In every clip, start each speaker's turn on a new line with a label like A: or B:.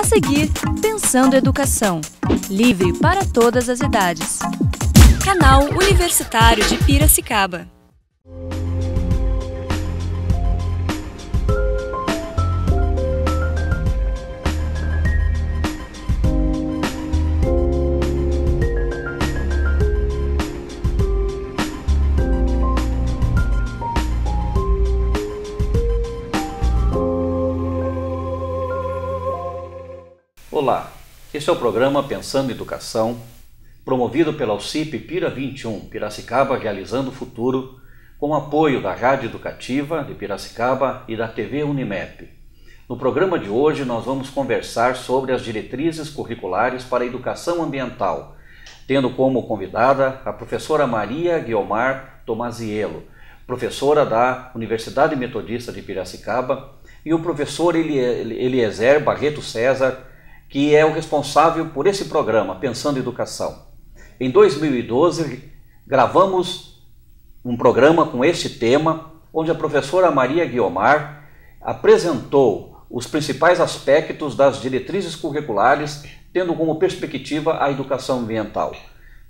A: A seguir, Pensando Educação, livre para todas as idades. Canal Universitário de Piracicaba.
B: Este é o programa Pensando Educação, promovido pela UCIP Pira 21, Piracicaba Realizando o Futuro, com apoio da Rádio Educativa de Piracicaba e da TV Unimep. No programa de hoje, nós vamos conversar sobre as diretrizes curriculares para a educação ambiental, tendo como convidada a professora Maria Guiomar Tomaziello, professora da Universidade Metodista de Piracicaba, e o professor Eliezer Barreto César, que é o responsável por esse programa, Pensando em Educação. Em 2012, gravamos um programa com este tema, onde a professora Maria Guiomar apresentou os principais aspectos das diretrizes curriculares, tendo como perspectiva a educação ambiental.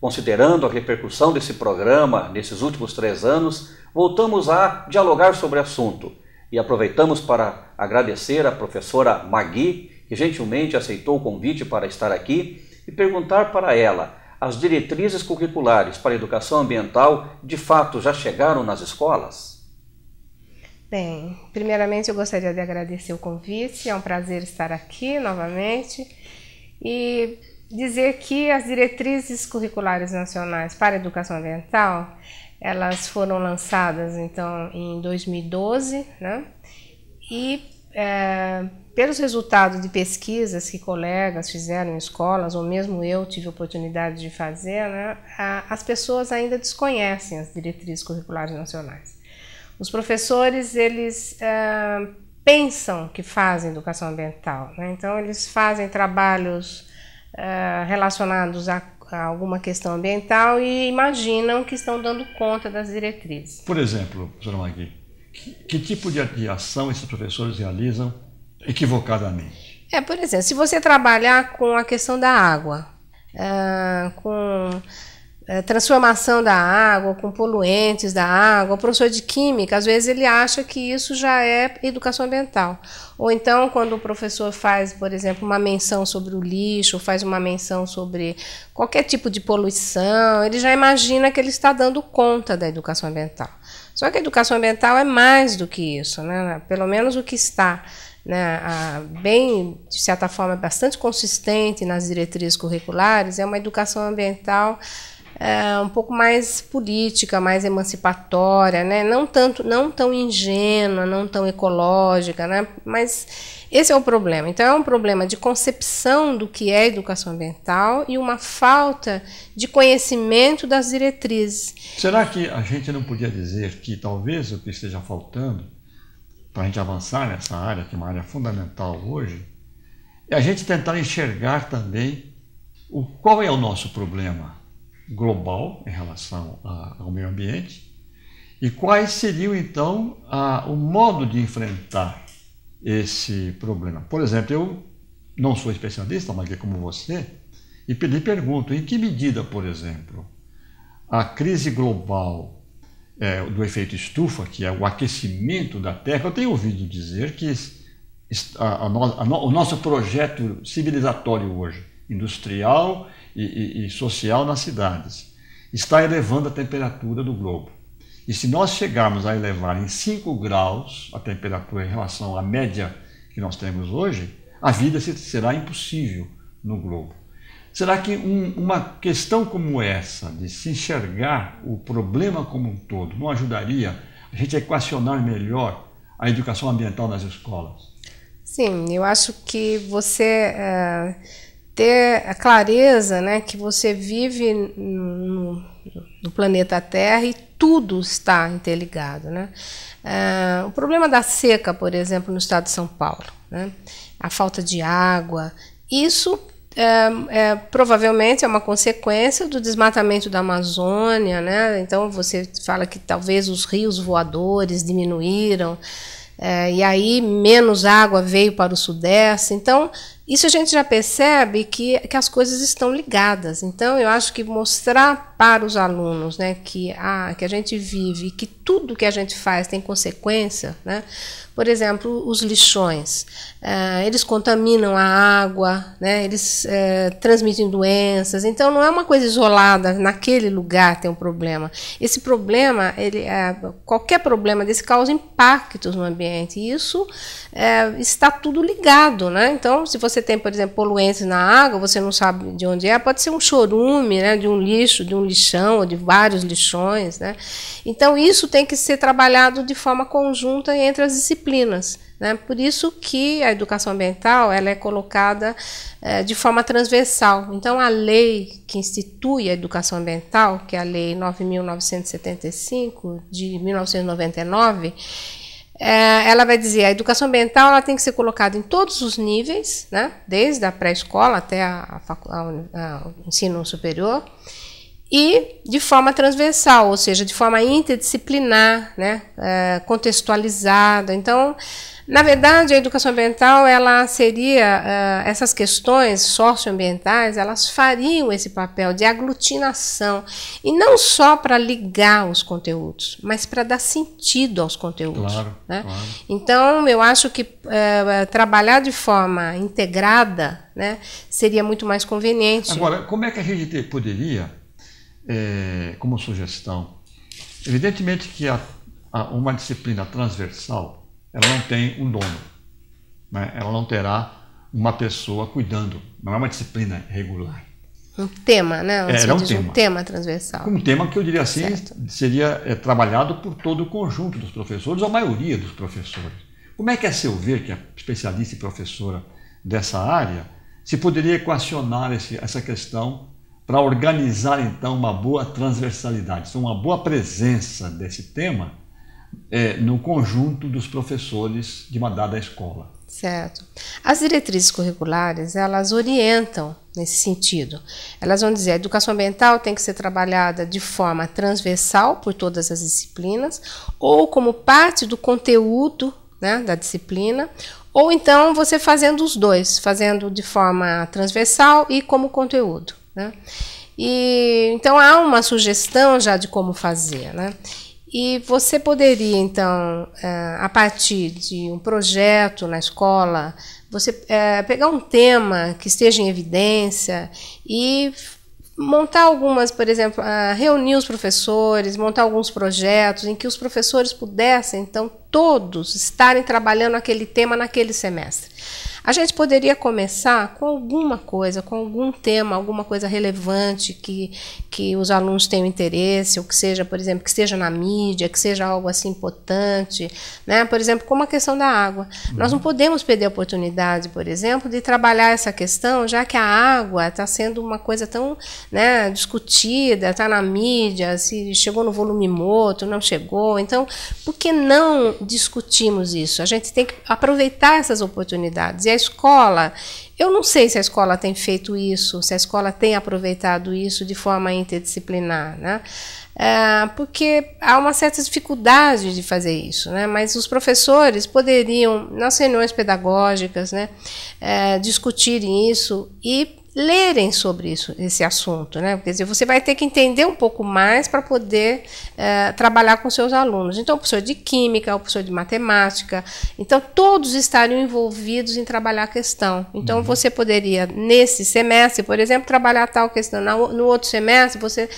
B: Considerando a repercussão desse programa nesses últimos três anos, voltamos a dialogar sobre o assunto e aproveitamos para agradecer a professora Magui que gentilmente aceitou o convite para estar aqui e perguntar para ela: as diretrizes curriculares para a educação ambiental de fato já chegaram nas escolas?
C: Bem, primeiramente eu gostaria de agradecer o convite, é um prazer estar aqui novamente e dizer que as diretrizes curriculares nacionais para a educação ambiental elas foram lançadas então em 2012, né? E é, pelos resultados de pesquisas que colegas fizeram em escolas, ou mesmo eu tive oportunidade de fazer, né, a, as pessoas ainda desconhecem as diretrizes curriculares nacionais. Os professores, eles é, pensam que fazem educação ambiental, né, então eles fazem trabalhos é, relacionados a alguma questão ambiental e imaginam que estão dando conta das diretrizes.
D: Por exemplo, professora Magui, que, tipo de, ação esses professores realizam equivocadamente?
C: É, por exemplo, se você trabalhar com a questão da água, ah, com é, transformação da água, com poluentes da água. O professor de química, às vezes, ele acha que isso já é educação ambiental. Ou então, quando o professor faz, por exemplo, uma menção sobre o lixo, faz uma menção sobre qualquer tipo de poluição, ele já imagina que ele está dando conta da educação ambiental. Só que a educação ambiental é mais do que isso, né? pelo menos o que está né, a, bem, de certa forma, bastante consistente nas diretrizes curriculares, é uma educação ambiental é, um pouco mais política, mais emancipatória, né? Não tanto, não tão ingênua, não tão ecológica, né? Mas esse é o problema. Então é um problema de concepção do que é educação ambiental e uma falta de conhecimento das diretrizes.
D: Será que a gente não podia dizer que talvez o que esteja faltando para a gente avançar nessa área, que é uma área fundamental hoje, é a gente tentar enxergar também o, qual é o nosso problema global em relação a, ao meio ambiente e quais seriam então a, o modo de enfrentar esse problema. Por exemplo, eu não sou especialista, mas é como você, e pedi pergunto em que medida, por exemplo, a crise global é, do efeito estufa, que é o aquecimento da Terra, eu tenho ouvido dizer que a, a no, no, o nosso projeto civilizatório hoje, industrial e, e, e social nas cidades, está elevando a temperatura do globo. E se nós chegarmos a elevar em 5 graus a temperatura em relação à média que nós temos hoje, a vida será impossível no globo. Será que um, uma questão como essa, de se enxergar o problema como um todo, não ajudaria a gente a equacionar melhor a educação ambiental nas escolas?
C: Sim, eu acho que você. Eh, ter a clareza né, que você vive no, no planeta Terra e tudo está interligado. Né? Ah, o problema da seca, por exemplo, no estado de São Paulo, né? a falta de água, isso é, é, provavelmente é uma consequência do desmatamento da Amazônia, né? Então você fala que talvez os rios voadores diminuíram, é, e aí menos água veio para o Sudeste. Então isso a gente já percebe que, que as coisas estão ligadas. Então, eu acho que mostrar para os alunos né, que, a, que a gente vive, que tudo que a gente faz tem consequência. Né? Por exemplo, os lixões. Eh, eles contaminam a água, né? eles eh, transmitem doenças. Então, não é uma coisa isolada, naquele lugar tem um problema. Esse problema, ele, eh, qualquer problema desse causa impactos no ambiente. E isso está tudo ligado. Né? Então, se você você tem, por exemplo, poluentes na água, você não sabe de onde é, pode ser um chorume, né, de um lixo, de um lixão, ou de vários lixões. Né? Então, isso tem que ser trabalhado de forma conjunta entre as disciplinas. Né? Por isso que a educação ambiental ela é colocada é, de forma transversal. Então, a lei que institui a educação ambiental, que é a Lei 9.975, de 1999, é, ela vai dizer a educação ambiental ela tem que ser colocada em todos os níveis, né? desde a pré-escola até a, o ensino superior, e de forma transversal, ou seja, de forma interdisciplinar, né, é, contextualizada. Então, na verdade, a educação ambiental ela seria é, essas questões socioambientais, elas fariam esse papel de aglutinação e não só para ligar os conteúdos, mas para dar sentido aos conteúdos. Claro, né? claro. Então, eu acho que é, é trabalhar de forma integrada né, seria muito mais conveniente. Agora,
D: como é que a gente poderia é, como sugestão. Evidentemente que a, a, uma disciplina transversal ela não tem um dono, né? ela não terá uma pessoa cuidando, não é uma disciplina regular.
C: Um tema, né? É, Era um tema. um tema transversal. Um tema que
D: eu diria assim certo. seria é, trabalhado por todo o conjunto dos professores, ou a maioria dos professores. Como é que, a é seu ver, que é especialista e professora dessa área, se poderia equacionar esse, essa questão para organizar então uma boa transversalidade, uma boa presença desse tema é, no conjunto dos professores de uma dada escola.
C: Certo. As diretrizes curriculares, elas orientam nesse sentido. Elas vão dizer a educação ambiental tem que ser trabalhada de forma transversal por todas as disciplinas, ou como parte do conteúdo né, da disciplina, ou então você fazendo os dois, fazendo de forma transversal e como conteúdo. Né? E, então há uma sugestão já de como fazer. Né? E você poderia, então, eh, a partir de um projeto na escola, você eh, pegar um tema que esteja em evidência e montar algumas, por exemplo, ah, reunir os professores, montar alguns projetos em que os professores pudessem, então, todos estarem trabalhando aquele tema naquele semestre. A gente poderia começar com alguma coisa, com algum tema, alguma coisa relevante que, que os alunos tenham interesse, ou que seja, por exemplo, que seja na mídia, que seja algo assim importante, né? Por exemplo, como a questão da água. Uhum. Nós não podemos perder a oportunidade, por exemplo, de trabalhar essa questão, já que a água está sendo uma coisa tão né, discutida, está na mídia, se chegou no volume morto, não chegou. Então, por que não discutimos isso? A gente tem que aproveitar essas oportunidades a escola, eu não sei se a escola tem feito isso, se a escola tem aproveitado isso de forma interdisciplinar, né? É, porque há uma certa dificuldade de fazer isso, né? Mas os professores poderiam, nas reuniões pedagógicas, né, é, discutir isso e lerem sobre isso, esse assunto, né? Quer dizer, você vai ter que entender um pouco mais para poder é, trabalhar com seus alunos. Então, o professor de química, o professor de matemática, então todos estariam envolvidos em trabalhar a questão. Então, uhum. você poderia nesse semestre, por exemplo, trabalhar tal questão. No outro semestre, você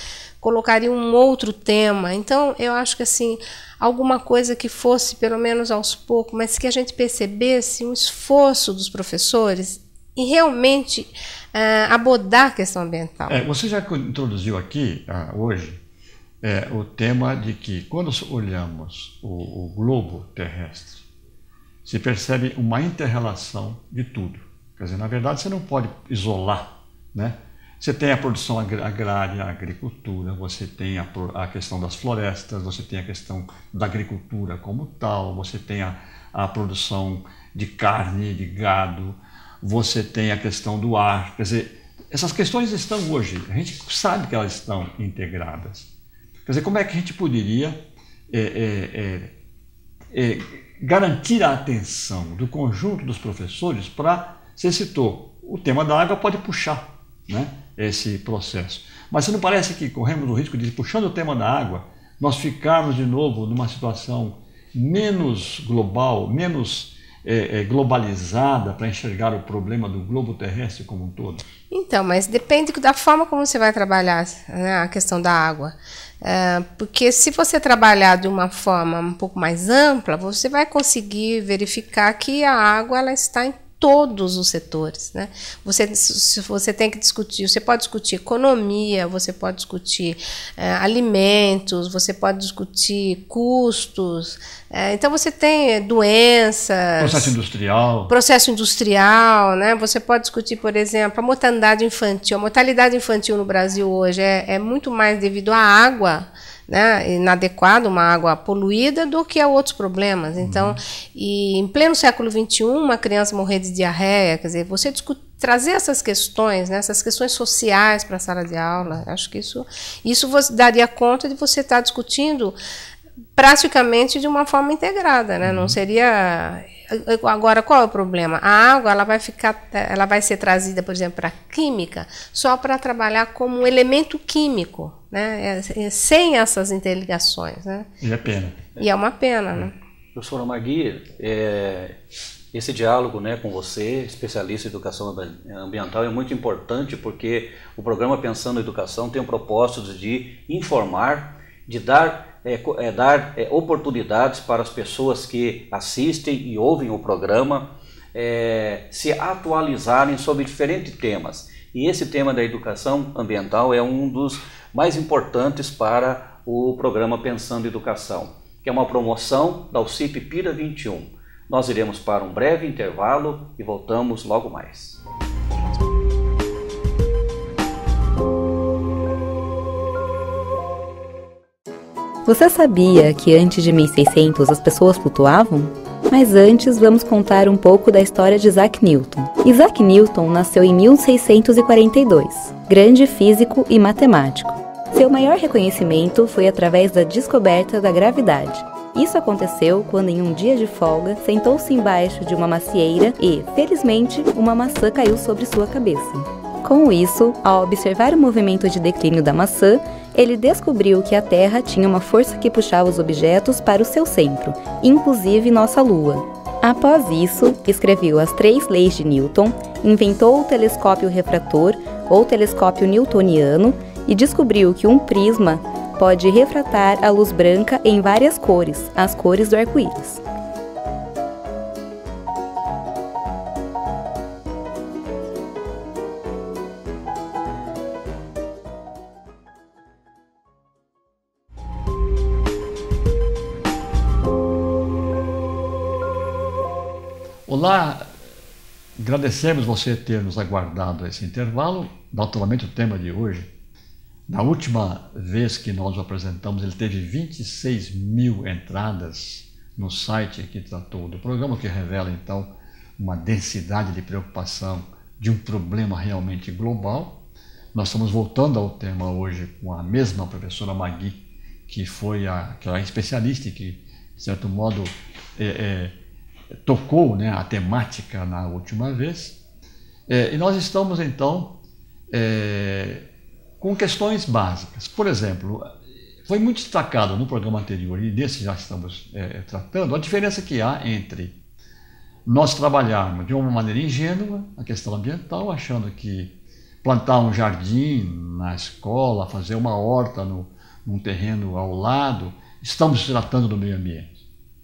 C: colocaria um outro tema. Então, eu acho que assim, alguma coisa que fosse pelo menos aos poucos, mas que a gente percebesse um esforço dos professores e realmente uh, abordar a questão
D: ambiental. É, você já introduziu aqui, uh, hoje, é, o tema de que quando olhamos o, o globo terrestre, se percebe uma interrelação de tudo. Quer dizer, na verdade, você não pode isolar, né? Você tem a produção agrária, a agricultura, você tem a, a, questão das florestas, você tem a questão da agricultura como tal, você tem a, a produção de carne, de gado, você tem a questão do ar. Quer dizer, essas questões estão hoje, a gente sabe que elas estão integradas. Quer dizer, como é que a gente poderia é, é, é, é, garantir a atenção do conjunto dos professores para. Você citou, o tema da água pode puxar né, esse processo. Mas você não parece que corremos o risco de, puxando o tema da água, nós ficarmos de novo numa situação menos global, menos é, é, globalizada para enxergar o problema do globo terrestre como um todo?
C: Então, mas depende da forma como você vai trabalhar né, a questão da água. É, porque se você trabalhar de uma forma um pouco mais ampla, você vai conseguir verificar que a água ela está em todos os setores. Né? Você, você tem que discutir, você pode discutir economia, você pode discutir é, alimentos, você pode discutir custos. É, então você tem é, doenças. Processo
D: industrial.
C: Processo industrial, né? Você pode discutir, por exemplo, a mortalidade infantil. A mortalidade infantil no Brasil hoje é, é muito mais devido à água né, inadequada, uma água poluída, do que a outros problemas. Então, uhum. e em pleno século XXI, uma criança morrer de diarreia, quer dizer, você discutir trazer essas questões, né, essas questões sociais para a sala de aula, acho que isso, isso daria conta de você estar tá discutindo praticamente de uma forma integrada, né? Uhum. Não seria agora qual é o problema? A água ela vai ficar, ela vai ser trazida, por exemplo, para química só para trabalhar como um elemento químico, né? É, é, sem essas interligações, né? E é pena. E é uma pena, né? é. né?
B: Professora Magui, é, esse diálogo né, com você, especialista em educação ambiental, é muito importante porque o programa Pensando em Educação tem o propósito de informar, de dar é, é dar é, oportunidades para as pessoas que assistem e ouvem o programa é, se atualizarem sobre diferentes temas. E esse tema da educação ambiental é um dos mais importantes para o programa Pensando Educação, que é uma promoção da UCIP Pira 21. Nós iremos para um breve intervalo e voltamos logo mais.
A: Você sabia que antes de 1600 as pessoas flutuavam? Mas antes vamos contar um pouco da história de Isaac Newton. Isaac Newton nasceu em 1642, grande físico e matemático. Seu maior reconhecimento foi através da descoberta da gravidade. Isso aconteceu quando, em um dia de folga, sentou-se embaixo de uma macieira e, felizmente, uma maçã caiu sobre sua cabeça. Com isso, ao observar o movimento de declínio da maçã, ele descobriu que a Terra tinha uma força que puxava os objetos para o seu centro, inclusive nossa Lua. Após isso, escreveu as três leis de Newton, inventou o telescópio refrator ou telescópio newtoniano e descobriu que um prisma pode refratar a luz branca em várias cores, as cores do arco-íris.
D: Olá, agradecemos você ter nos aguardado esse intervalo, naturalmente o tema de hoje. Na última vez que nós o apresentamos, ele teve 26 mil entradas no site que tratou do programa, que revela então uma densidade de preocupação de um problema realmente global. Nós estamos voltando ao tema hoje com a mesma professora Magui, que foi a, que é a especialista e que, de certo modo, é, é, tocou né, a temática na última vez. É, e nós estamos então é, com questões básicas. Por exemplo, foi muito destacado no programa anterior, e desse já estamos é, tratando, a diferença que há entre nós trabalharmos de uma maneira ingênua a questão ambiental, achando que plantar um jardim na escola, fazer uma horta no, num terreno ao lado, estamos tratando do meio ambiente.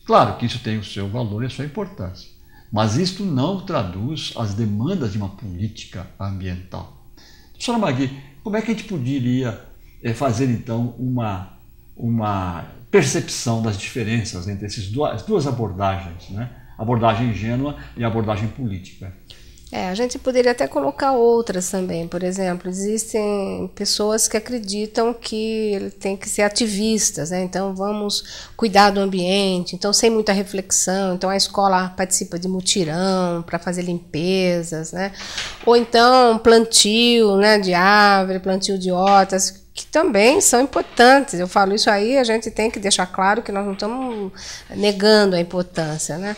D: Claro que isso tem o seu valor e a sua importância, mas isto não traduz as demandas de uma política ambiental. Professora Magui, como é que a gente poderia eh, fazer então uma, uma percepção das diferenças entre essas duas abordagens, né? abordagem ingênua e abordagem política?
C: É, a gente poderia até colocar outras também. Por exemplo, existem pessoas que acreditam que tem que ser ativistas, né? então vamos cuidar do ambiente, então sem muita reflexão, então a escola participa de mutirão para fazer limpezas, né? ou então plantio né, de árvore, plantio de hortas, que também são importantes. Eu falo isso aí, a gente tem que deixar claro que nós não estamos negando a importância, né?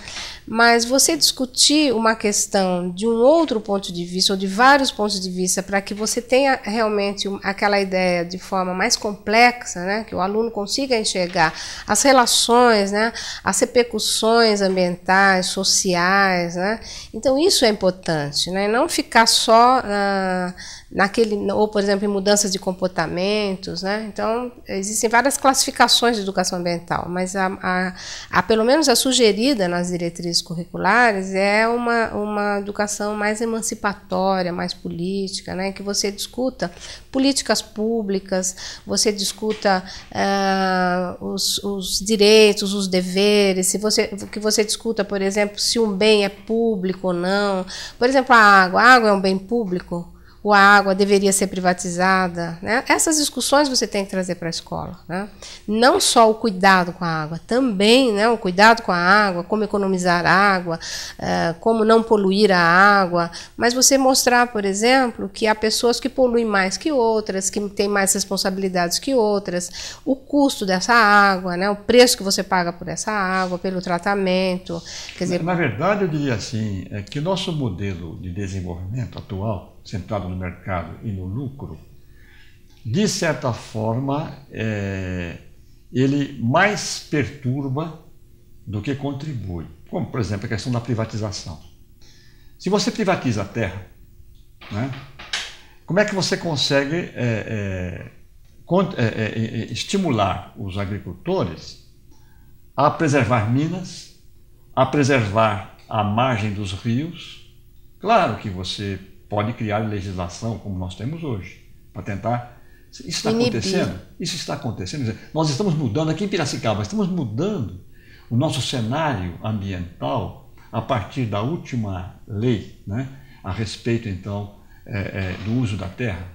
C: Mas você discutir uma questão de um outro ponto de vista ou de vários pontos de vista para que você tenha realmente aquela ideia de forma mais complexa, né, que o aluno consiga enxergar as relações, né, as repercussões ambientais, sociais, né? Então isso é importante, né? Não ficar só uh, naquele ou por exemplo em mudanças de comportamentos, né? Então existem várias classificações de educação ambiental, mas a, a, a, pelo menos a sugerida nas diretrizes curriculares é uma, uma educação mais emancipatória, mais política, né? Que você discuta políticas públicas, você discuta uh, os, os direitos, os deveres, se você que você discuta, por exemplo, se um bem é público ou não. Por exemplo, a água, a água é um bem público ou a água deveria ser privatizada. Né? Essas discussões você tem que trazer para a escola. Né? Não só o cuidado com a água, também né, o cuidado com a água, como economizar água, uh, como não poluir a água. Mas você mostrar, por exemplo, que há pessoas que poluem mais que outras, que têm mais responsabilidades que outras, o custo dessa água, né, o preço que você paga por essa água, pelo tratamento. Quer dizer... na, na
D: verdade, eu diria assim, é que o nosso modelo de desenvolvimento atual centrado no mercado e no lucro, de certa forma, é, ele mais perturba do que contribui. Como, por exemplo, a questão da privatização. Se você privatiza a terra, né, como é que você consegue é, é, é, é, é estimular os agricultores a preservar minas, a preservar a margem dos rios? Claro que você pode criar legislação como nós temos hoje, para tentar. Isso está acontecendo? Isso está acontecendo. Nós estamos mudando, aqui em Piracicaba, estamos mudando o nosso cenário ambiental a partir da última lei né, a respeito, então, é, é, do uso da terra.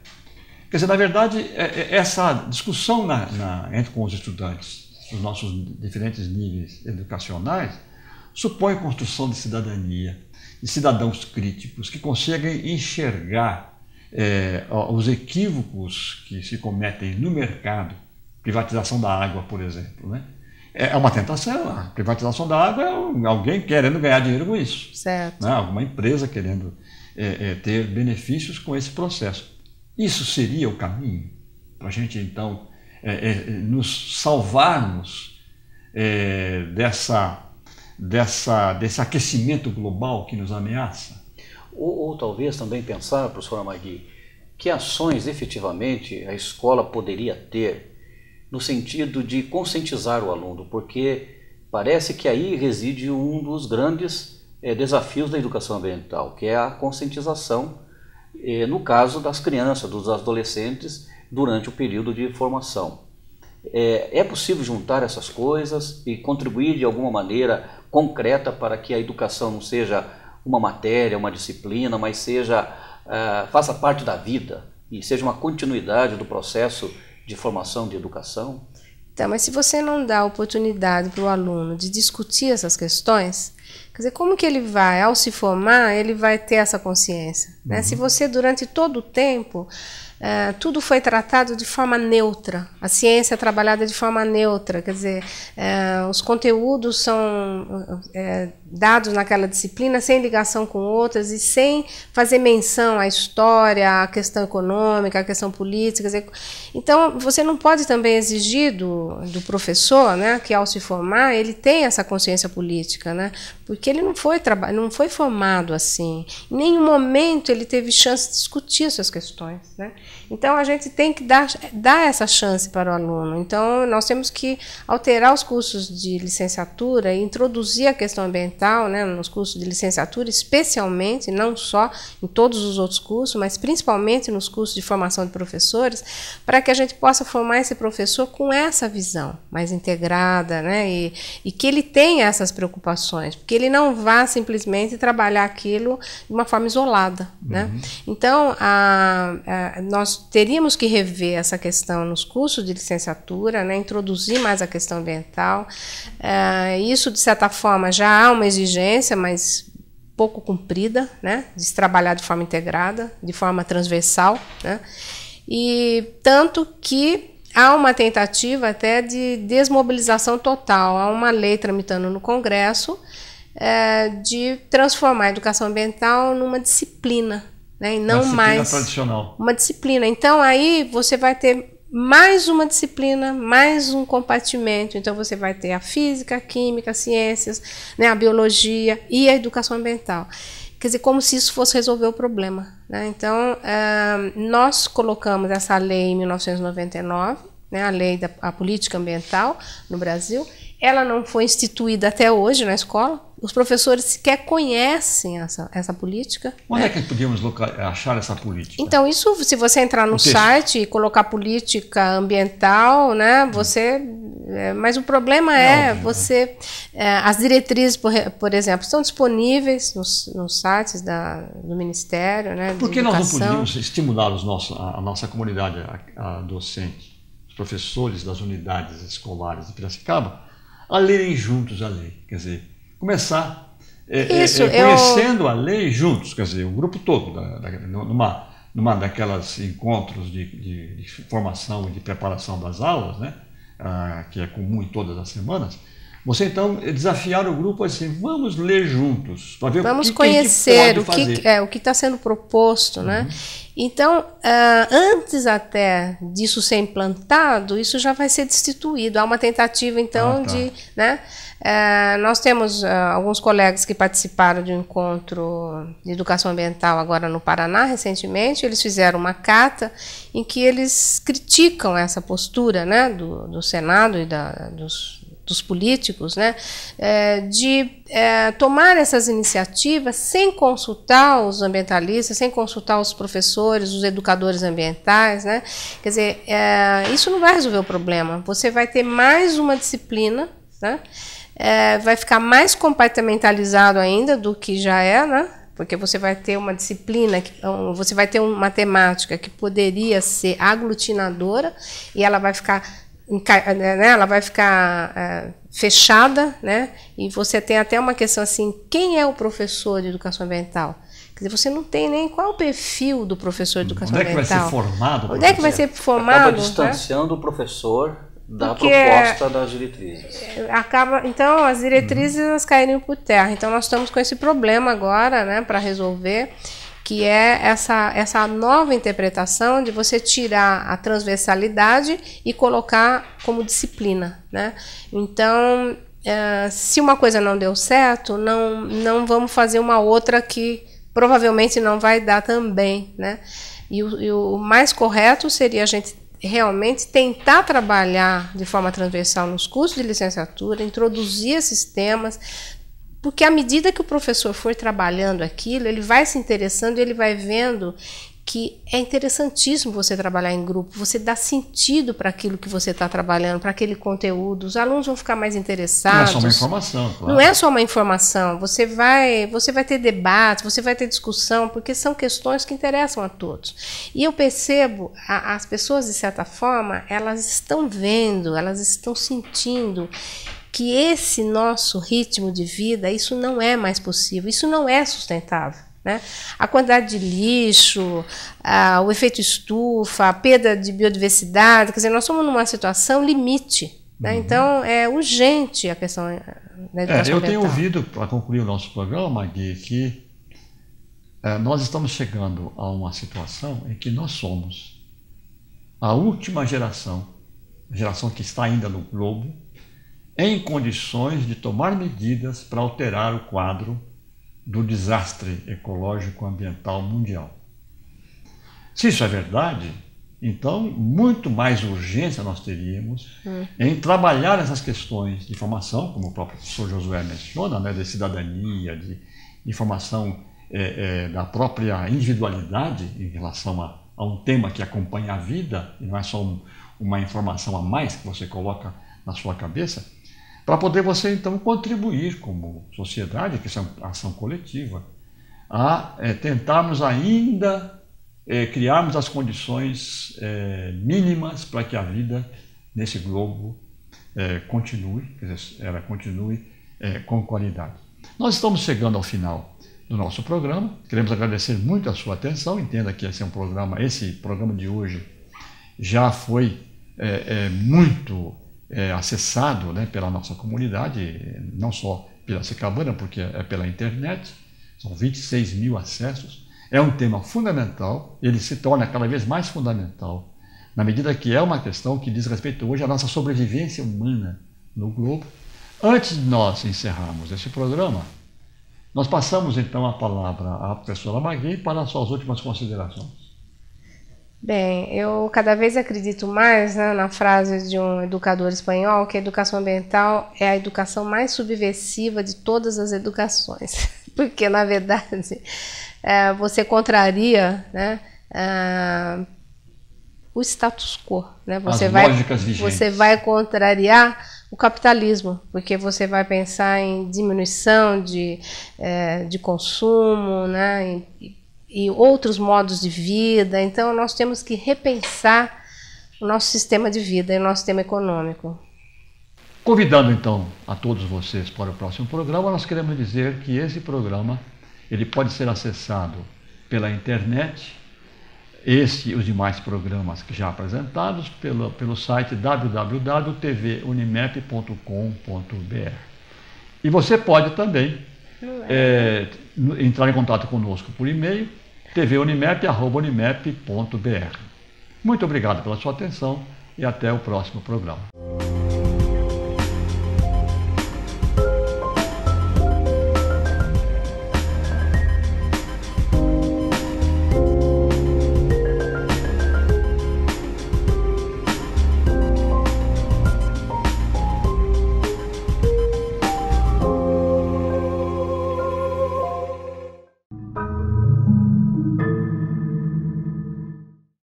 D: Quer dizer, na verdade, é, é essa discussão na, na, entre com os estudantes, os nossos diferentes níveis educacionais, supõe construção de cidadania, de cidadãos críticos que conseguem enxergar é, os equívocos que se cometem no mercado, privatização da água, por exemplo, né? é, é uma tentação. A privatização da água é alguém querendo ganhar dinheiro com isso. Certo. Né? Alguma empresa querendo é, é, ter benefícios com esse processo. Isso seria o caminho para a gente, então, é, nos salvarmos dessa dessa, desse aquecimento global que nos ameaça?
B: Ou, ou talvez também pensar, professor Amagui, que ações efetivamente a escola poderia ter no sentido de conscientizar o aluno, porque parece que aí reside um dos grandes é, desafios da educação ambiental, que é a conscientização, é, no caso das crianças, dos adolescentes, durante o período de formação. É, é possível juntar essas coisas e contribuir de alguma maneira concreta para que a educação não seja uma matéria, uma disciplina, mas seja uh, faça parte da vida e seja uma continuidade do processo de formação de educação?
C: Então, mas se você não dá oportunidade para o aluno de discutir essas questões, quer dizer, como que ele vai, ao se formar, ele vai ter essa consciência? Né? Uhum. Se você, durante todo o tempo, é, tudo foi tratado de forma neutra, a ciência é trabalhada de forma neutra, quer dizer, é, os conteúdos são é, dados naquela disciplina sem ligação com outras e sem fazer menção à história, à questão econômica, à questão política. Dizer, então, você não pode também exigir do, do professor, né, que ao se formar, ele tenha essa consciência política, né, porque ele não foi não foi formado assim. Em nenhum momento ele teve chance de discutir essas questões, né? Então, a gente tem que dar, dar essa chance para o aluno. Então, nós temos que alterar os cursos de licenciatura e introduzir a questão ambiental né, nos cursos de licenciatura, especialmente, não só em todos os outros cursos, mas principalmente nos cursos de formação de professores, para que a gente possa formar esse professor com essa visão mais integrada né, e, e que ele tenha essas preocupações, porque ele não vá simplesmente trabalhar aquilo de uma forma isolada. Né. Uhum. Né? Então, a, a, nós nós teríamos que rever essa questão nos cursos de licenciatura, né, introduzir mais a questão ambiental. Uh, isso, de certa forma, já há uma exigência, mas pouco cumprida, né, de se trabalhar de forma integrada, de forma transversal. Né, e tanto que há uma tentativa até de desmobilização total. Há uma lei tramitando no Congresso é, de transformar a educação ambiental numa disciplina né? E não uma mais
D: tradicional.
C: uma disciplina. Então aí você vai ter mais uma disciplina, mais um compartimento. Então você vai ter a física, a química, as ciências, né? a biologia e a educação ambiental. Quer dizer, como se isso fosse resolver o problema. Né? Então, uh, nós colocamos essa lei em 1999, né? a lei da a política ambiental no Brasil. Ela não foi instituída até hoje na escola, os professores sequer conhecem essa, essa política. Onde é que
D: podíamos achar essa política?
C: Então, isso, se você entrar no site e colocar política ambiental, né, hum. você. É, mas o problema é, você. É, as diretrizes, por, por, exemplo, estão disponíveis nos, nos sites da, do Ministério. Né, por que nós não podíamos
D: estimular os nossos, a, a nossa comunidade a, a docente, os professores das unidades escolares de Piracicaba, a lerem juntos a lei? Quer dizer começar é, é, Isso, é, conhecendo eu... a lei juntos, quer dizer, o grupo todo, da, da, numa, numa daquelas encontros de, de, de formação e de preparação das aulas, né? Ah, que é comum em todas as semanas, você então desafiar o grupo assim, vamos ler juntos, para ver vamos o que conhecer o que
C: é, o que está sendo proposto, né? uhum. né? Então, uh, antes até disso ser implantado, isso já vai ser destituído. Há uma tentativa então ah, tá. de, né? É, nós temos uh, alguns colegas que participaram de um encontro de educação ambiental agora no Paraná recentemente. Eles fizeram uma carta em que eles criticam essa postura né, do, do Senado e da, dos, dos políticos né, é, de é, tomar essas iniciativas sem consultar os ambientalistas, sem consultar os professores, os educadores ambientais. Né? Quer dizer, é, isso não vai resolver o problema. Você vai ter mais uma disciplina. Né? É, vai ficar mais compartimentalizado ainda do que já é, né? Porque você vai ter uma disciplina, que, você vai ter uma temática que poderia ser aglutinadora e ela vai ficar, né, né, ela vai ficar é, fechada, né? E você tem até uma questão assim: quem é o professor de educação ambiental? Quer dizer, você não tem nem qual é o perfil do professor de educação é ambiental. Onde é que vai ser formado? Onde é que vai ser formado? Acaba distanciando
B: né? o professor da Porque proposta das diretrizes.
C: Acaba, então, as diretrizes uhum. caíram por terra. Então, nós estamos com esse problema agora, né, para resolver, que é essa, essa nova interpretação de você tirar a transversalidade e colocar como disciplina, né? Então, eh, se uma coisa não deu certo, não, não vamos fazer uma outra que provavelmente não vai dar também, né? E o, e o mais correto seria a gente realmente tentar trabalhar de forma transversal nos cursos de licenciatura, introduzir esses temas, porque à medida que o professor for trabalhando aquilo, ele vai se interessando, ele vai vendo que é interessantíssimo você trabalhar em grupo, você dá sentido para aquilo que você está trabalhando, para aquele conteúdo, os alunos vão ficar mais interessados. Não é só uma informação, claro. Não é só uma informação, você vai, você vai ter debate, você vai ter discussão, porque são questões que interessam a todos. E eu percebo, a, as pessoas, de certa forma, elas estão vendo, elas estão sentindo que esse nosso ritmo de vida, isso não é mais possível, isso não é sustentável. Né? A quantidade de lixo, a, o efeito estufa, a perda de biodiversidade, quer dizer, nós somos numa situação limite. Né? Uhum. Então, é urgente a questão né, da educação. É, eu tenho ouvido,
D: para concluir o nosso programa, Gui, que é, nós estamos chegando a uma situação em que nós somos a última geração, a geração que está ainda no globo, em condições de tomar medidas para alterar o quadro do desastre ecológico ambiental mundial. Se isso é verdade, então muito mais urgência nós teríamos hum. em trabalhar essas questões de formação, como o próprio professor Josué menciona, né, de cidadania, de informação é, é, da própria individualidade em relação a, a, um tema que acompanha a vida, e não é só um, uma informação a mais que você coloca na sua cabeça para poder você então contribuir como sociedade, que é uma ação coletiva, a é, tentarmos ainda é, criarmos as condições é, mínimas para que a vida nesse globo continue, quer dizer, ela continue com qualidade. Nós estamos chegando ao final do nosso programa. Queremos agradecer muito a sua atenção. Entenda que esse é um programa, esse programa de hoje já foi muito é, acessado né, pela nossa comunidade, não só pela Secabana, porque é pela internet, são 26 mil acessos. É um tema fundamental, ele se torna cada vez mais fundamental, na medida que é uma questão que diz respeito hoje à nossa sobrevivência humana no globo. Antes de nós encerrarmos esse programa, nós passamos então a palavra à professora Magui para as suas últimas considerações.
C: Bem, eu cada vez acredito mais né, na frase de um educador espanhol que a educação ambiental é a educação mais subversiva de todas as educações, porque na verdade é, você contraria né, é, o status quo, né? Você as vai, você vai contrariar o capitalismo, porque você vai pensar em diminuição de, é, de consumo, né? Em, e outros modos de vida. Então, nós temos que repensar o nosso sistema de vida e o nosso sistema econômico.
D: Convidando então a todos vocês para o próximo programa, nós queremos dizer que esse programa ele pode ser acessado pela internet, esse e os demais programas que já apresentados pelo, pelo site www.tvunimep.com.br. E você pode também é, eh, entrar em contato conosco por e-mail tvunimep.unimep.br. Muito obrigado pela sua atenção e até o próximo programa.